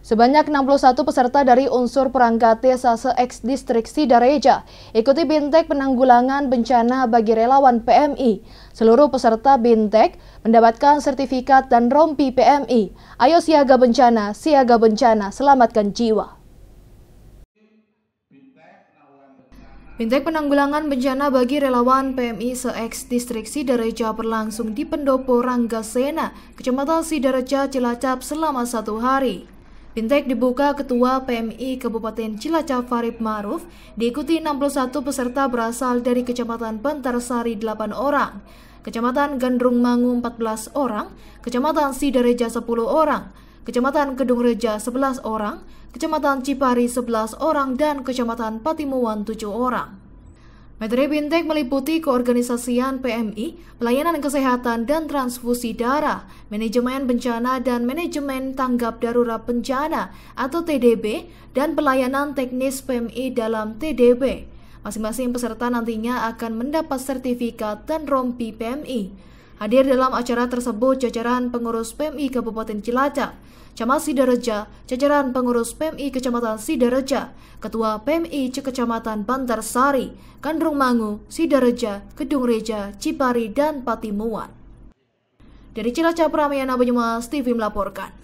Sebanyak 61 peserta dari unsur perangkat desa se-ex distrik Sidareja ikuti Bintek Penanggulangan Bencana bagi relawan PMI. Seluruh peserta Bintek mendapatkan sertifikat dan rompi PMI. Ayo siaga bencana, siaga bencana, selamatkan jiwa. Bintek penanggulangan bencana bagi relawan PMI se-ex distrik Sidareja berlangsung di Pendopo Rangga Sena, Kecamatan Sidareja, Cilacap selama satu hari. Fintech dibuka Ketua PMI Kabupaten Cilacap Farid Maruf diikuti 61 peserta berasal dari Kecamatan Bantarsari 8 orang, Kecamatan Gandrung Mangu 14 orang, Kecamatan Sidareja 10 orang, Kecamatan Kedung Reja 11 orang, Kecamatan Cipari 11 orang, dan Kecamatan Patimuan 7 orang. Metode Bintek meliputi keorganisasian PMI, pelayanan kesehatan dan transfusi darah, manajemen bencana dan manajemen tanggap darurat bencana atau TDB, dan pelayanan teknis PMI dalam TDB. Masing-masing peserta nantinya akan mendapat sertifikat dan rompi PMI. Hadir dalam acara tersebut jajaran pengurus PMI Kabupaten Cilacap, Camat Sidareja, jajaran pengurus PMI Kecamatan Sidareja, Ketua PMI Kecamatan Sari, Kandrung Mangu, Sidareja, Kedung Reja, Cipari, dan Patimuan. Dari Cilacap, Ramayana Banyumas TV melaporkan.